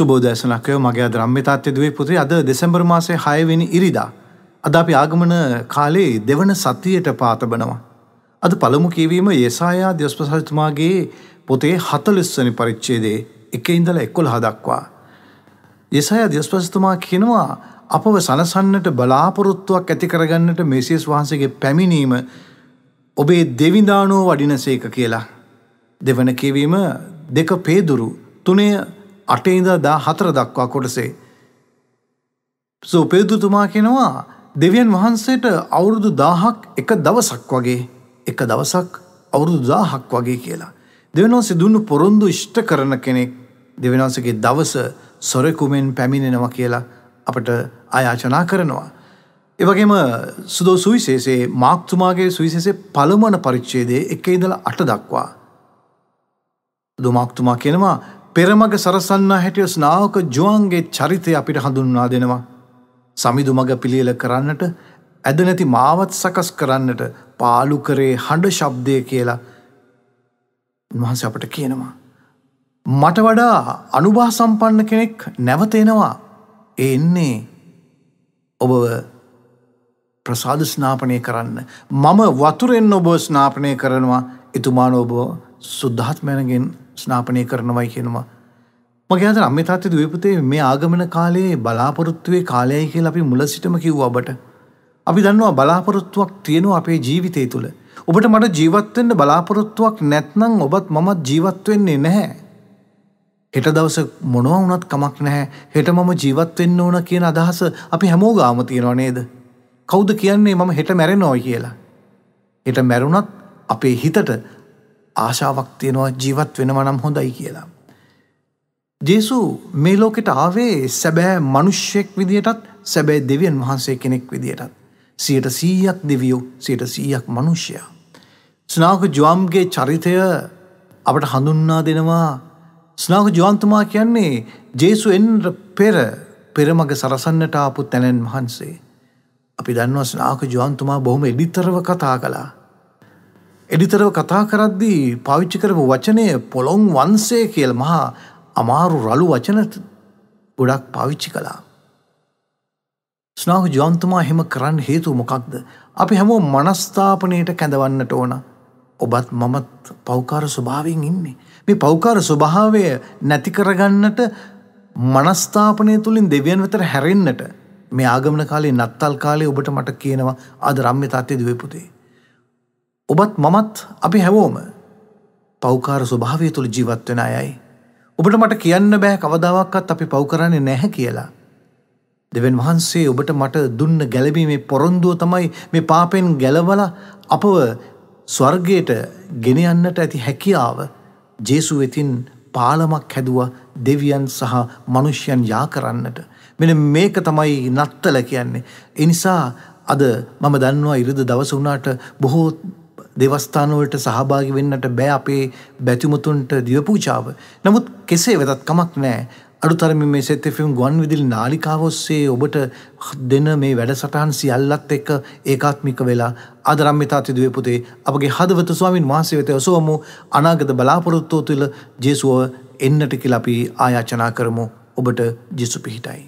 සුබෝදැසනක්කය මගේ ද්‍රම්්‍ය තාත්්‍යදුවේ පුත්‍රි අද දෙසැම්බර් මාසේ හයවෙනි ඉරිදා. අද අපි ආගමන කාලේ දෙවන සතියට පාතබනවා. අද පළමු කියවීම ඒසායා දෙස්පසතුමාගේ පොතේ හතලෙස්වනි පරිච්චේදේ එක ඉඳල එක්කොල් හදක්වා. ඒසාය දෙස්පසතුමා කියනවා අපව සනසන්නට බලාපොරොත්තුවක් ඇතිකරගන්නට මෙසේස් වහන්සේගේ පැමිණීම ඔබේ දෙවිදානෝ වඩිනසේක කියලා. දෙවන කියවීම දෙක පේදුරු තුනේ අටේද දා හතර දක්වා කොටසේ. සෝපේදුතුමා කෙනවා දෙවියන් වහන්සේට අවුරුදු දාහක් එක දවසක් වගේ එක දවසක් අවුරුදු දාහක් වගේ කියලා. දෙවනන්සේ දුන්නු පොරොන්දු ඉෂ්ට කරන කෙනෙක් දෙවනන්සගේ දවස සොරකුමෙන් පැමිණෙනවා කියලා අපට අයාචනා කරනවා. එවගේම සුදෝ සුවිශේෂයේ මාක්තුමාගේ සුවිශේෂේ පළමන පරිච්ඡේදයේ එක ඉඳලා අට දක්වා. දුමාක්තුමා කියනවා පෙරමග සරසන්නා හැටිය ස්නාවක ජුවන්ගේ චරිතය අපිට හඳුන්වා දෙනවා. සමිදු මග පිළියල කරන්නට ඇද නැති මාවත් සකස් කරන්නට පාලු කරේ හඬ ශබ්දය කියලා උන්වහන්සේ අපට කියනවා. මට වඩා අනුභා සම්පන්න කෙනෙක් නැවතෙනවා ඒ එන්නේ ඔබ ප්‍රසාධ ස්නාපනය කරන්න. මම වතුරෙන් ඔබ ස්නාපනය කරනවා එතුමාන ඔබ සුද්ධාත්මයනගෙන් ස්නාපනය කරනවයි කියනවා. මගේ අතර අම්මේ තාත්තේ දුවේ පුතේ මේ ආගමන කාලයේ බලාපොරොත්තුවේ කාලයයි කියලා අපි මුල සිටම කිව්වා ඔබට. අපි දන්නවා බලාපොරොත්තුවක් තියෙනවා අපේ ජීවිතය තුළ. ඔබට මට ජීවත් වෙන්න බලාපොරොත්තුවක් නැත්නම් ඔබත් මමත් ජීවත් වෙන්නේ නැහැ. හෙට දවස මොනවා වුණත් කමක් නැහැ. හෙට මම ජීවත් වෙන්න ඕන කියන අදහස අපි හැමෝගාම තියෙනවා නේද? කවුද කියන්නේ මම හෙට මැරෙනවා කියලා? හෙට මැරුණත් අපේ හිතට ආශාවක් තියෙනවා ජීවත් වෙනවා නම් හොඳයි කියලා. ජේසු මේ ලෝකෙට ආවේ සැබෑ මිනිස්සෙක් විදියටත් සැබෑ දෙවියන් වහන්සේ කෙනෙක් විදියටත්. 100ක් දෙවියෝ 100ක් මිනිසයා. ස්නාක ජෝම්ගේ චරිතය අපට හඳුන්වා දෙනවා. ස්නාක ජෝන්තුමා කියන්නේ ජේසු එන්න පෙර පෙරමග සරසන්නට ආපු තැනන් වහන්සේ. අපි දන්නවා ස්නාක ජෝන්තුමා බොහොම එඩිතරව කතා කළා. එඩිතරව කතා කරද්දී පාවිච්චි කරපු වචනය පොළොන් වන්සේ කියල මහා අමාරු රළු වචන ගොඩක් පාවිච්චි කළා. ස්නාහ ජෝන්තමා හෙම කරන්න හේතු මොකක්ද. අපි හැමෝ මනස්ථාපනයට කැඳවන්නට ඕන. ඔබත් මමත් පෞකාර ස්වභාවෙන් ඉන්නේ. මේ පෞකාර ස්වභාවය නැති කරගන්නට මනස්ථාපනය තුළින් දෙවියන් වෙතර හැරෙන්න්නට මේ ආගමන කාලේ නත්තල් කාලේ ඔබට මට කියනවා අද රම්්‍ය තත්ත්ය දවපුතේ. ඔබත් මමත් අපි හැවෝම පෞකාර ස්වභාවය තුළ ජීවත් වෙන අයයි. ඔබට මට කියන්න බෑ කවදාවක්කත් අපි පෞකරන්නේ නැහැ කියලා. දෙවන් වහන්සේ ඔබට මට දුන්න ගැලබීමේ පොරොන්දුව තමයි මේ පාපෙන් ගැලවල අපව ස්වර්ගයට ගෙන යන්නට ඇති හැකියාව ජේසු වෙතින් පාලමක් හැදුව දෙවියන් සහ මනුෂ්‍යයන් යා කරන්නට. මෙන මේක තමයි නත්තල කියන්නේ. එනිසා අද මම දන්නවා ඉරිද දවස වුණාට බොහෝ දෙවස්ථානවලට සහභාගි වෙන්නට බෑ අපේ බැතිමතුන්ට දියපූචාව. නමුත් කෙසේ වෙතත් කමක් නෑ. අඩුතරම මේ සෙත්තෆම් ගුවන් විදිල් නාලිකාවොස්සේ ඔබට දෙන මේ වැඩසටහන් සියල්ලත් එක්ක ඒකාත්මික වෙලා අදරම්මිතාති දවපුතේ අපගේ හදවත ස්වාමින් වහන්සේ වෙත ඔසෝමු අනාගත බලාපොරොත්තෝ තුළ ජේසුව එන්නට කිලපී ආයාචනා කරමු ඔබට ජිසු පිහිටයි.